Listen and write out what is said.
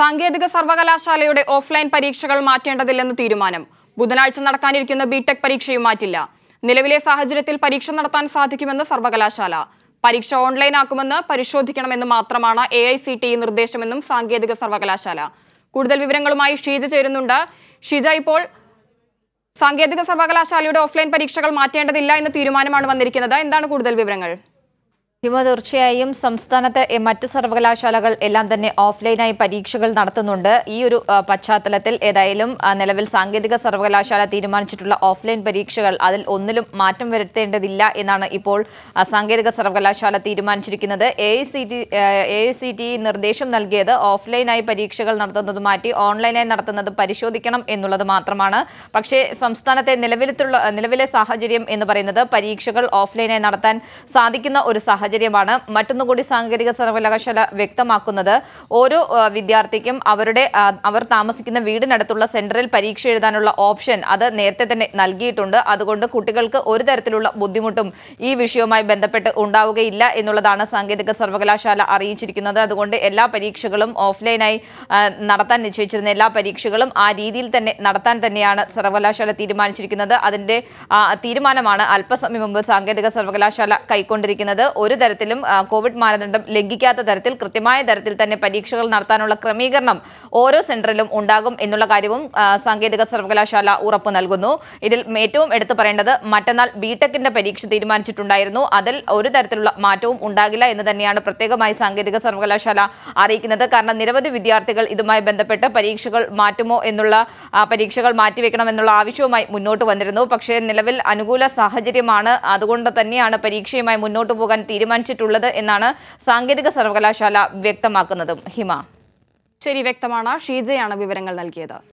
സാങ്കേതിക സർവകലാശാലയുടെ ഓഫ്ലൈൻ പരീക്ഷകൾ മാറ്റേണ്ടതില്ലെന്ന് തീരുമാനം ബുധനാഴ്ച നടക്കാനിരിക്കുന്ന ബിടെക് പരീക്ഷയും മാറ്റില്ല നിലവിലെ സാഹചര്യത്തിൽ പരീക്ഷ നടത്താൻ സാധിക്കുമെന്ന് സർവകലാശാല പരീക്ഷ ഓൺലൈൻ ആക്കുമെന്ന് പരിശോധിക്കണമെന്ന് മാത്രമാണ് എ ഐ സി ടി നിർദ്ദേശമെന്നും സാങ്കേതിക സർവകലാശാല കൂടുതൽ വിവരങ്ങളുമായി ഷീജ ചേരുന്നുണ്ട് ഷീജ ഇപ്പോൾ സാങ്കേതിക സർവകലാശാലയുടെ ഓഫ്ലൈൻ പരീക്ഷകൾ മാറ്റേണ്ടതില്ല എന്ന തീരുമാനമാണ് വന്നിരിക്കുന്നത് എന്താണ് കൂടുതൽ വിവരങ്ങൾ ഹിമ തീർച്ചയായും സംസ്ഥാനത്തെ മറ്റ് സർവകലാശാലകൾ എല്ലാം തന്നെ ഓഫ്ലൈനായി പരീക്ഷകൾ നടത്തുന്നുണ്ട് ഈ ഒരു പശ്ചാത്തലത്തിൽ ഏതായാലും നിലവിൽ സാങ്കേതിക സർവകലാശാല തീരുമാനിച്ചിട്ടുള്ള ഓഫ്ലൈൻ പരീക്ഷകൾ അതിൽ ഒന്നിലും മാറ്റം വരുത്തേണ്ടതില്ല എന്നാണ് ഇപ്പോൾ സാങ്കേതിക സർവകലാശാല തീരുമാനിച്ചിരിക്കുന്നത് എ ഐ സി ടി നിർദ്ദേശം നൽകിയത് ഓഫ്ലൈനായി പരീക്ഷകൾ നടത്തുന്നത് മാറ്റി ഓൺലൈനായി നടത്തുന്നത് പരിശോധിക്കണം എന്നുള്ളത് മാത്രമാണ് പക്ഷേ സംസ്ഥാനത്തെ നിലവിലത്തുള്ള നിലവിലെ സാഹചര്യം എന്ന് പറയുന്നത് പരീക്ഷകൾ ഓഫ്ലൈനായി നടത്താൻ സാധിക്കുന്ന ഒരു സാഹചര്യം സാഹചര്യമാണ് മറ്റൊന്നുകൂടി സാങ്കേതിക സർവകലാശാല വ്യക്തമാക്കുന്നത് ഓരോ വിദ്യാർത്ഥിക്കും അവരുടെ അവർ താമസിക്കുന്ന വീടിനടുത്തുള്ള സെന്ററിൽ പരീക്ഷ എഴുതാനുള്ള ഓപ്ഷൻ അത് നേരത്തെ തന്നെ നൽകിയിട്ടുണ്ട് അതുകൊണ്ട് കുട്ടികൾക്ക് ഒരു തരത്തിലുള്ള ബുദ്ധിമുട്ടും ഈ വിഷയവുമായി ബന്ധപ്പെട്ട് ഉണ്ടാവുകയില്ല എന്നുള്ളതാണ് സാങ്കേതിക സർവകലാശാല അറിയിച്ചിരിക്കുന്നത് അതുകൊണ്ട് എല്ലാ പരീക്ഷകളും ഓഫ്ലൈനായി നടത്താൻ നിശ്ചയിച്ചിരുന്ന എല്ലാ പരീക്ഷകളും ആ രീതിയിൽ തന്നെ നടത്താൻ തന്നെയാണ് സർവകലാശാല തീരുമാനിച്ചിരിക്കുന്നത് അതിന്റെ തീരുമാനമാണ് അല്പസമയം മുമ്പ് സാങ്കേതിക സർവകലാശാല കൈക്കൊണ്ടിരിക്കുന്നത് ഒരു തരത്തിലും കോവിഡ് മാനദണ്ഡം ലംഘിക്കാത്ത തരത്തിൽ കൃത്യമായ തരത്തിൽ തന്നെ പരീക്ഷകൾ നടത്താനുള്ള ക്രമീകരണം ഓരോ സെന്ററിലും ഉണ്ടാകും എന്നുള്ള കാര്യവും സാങ്കേതിക സർവകലാശാല ഉറപ്പ് നൽകുന്നു ഇതിൽ ഏറ്റവും എടുത്തു പറയേണ്ടത് മറ്റന്നാൾ ബിടെക്കിന്റെ പരീക്ഷ തീരുമാനിച്ചിട്ടുണ്ടായിരുന്നു അതിൽ ഒരു തരത്തിലുള്ള മാറ്റവും ഉണ്ടാകില്ല എന്ന് തന്നെയാണ് പ്രത്യേകമായി സാങ്കേതിക സർവകലാശാല അറിയിക്കുന്നത് കാരണം നിരവധി വിദ്യാർത്ഥികൾ ഇതുമായി ബന്ധപ്പെട്ട് പരീക്ഷകൾ മാറ്റുമോ എന്നുള്ള പരീക്ഷകൾ മാറ്റിവെക്കണമെന്നുള്ള ആവശ്യവുമായി മുന്നോട്ട് വന്നിരുന്നു പക്ഷേ നിലവിൽ അനുകൂല സാഹചര്യമാണ് അതുകൊണ്ട് തന്നെയാണ് പരീക്ഷയുമായി മുന്നോട്ട് പോകാൻ തീരുമാനം തീരുമാനിച്ചിട്ടുള്ളത് എന്നാണ് സാങ്കേതിക സർവകലാശാല വ്യക്തമാക്കുന്നതും ഹിമ ശരി വ്യക്തമാണ് ഷീജയാണ് വിവരങ്ങൾ നൽകിയത്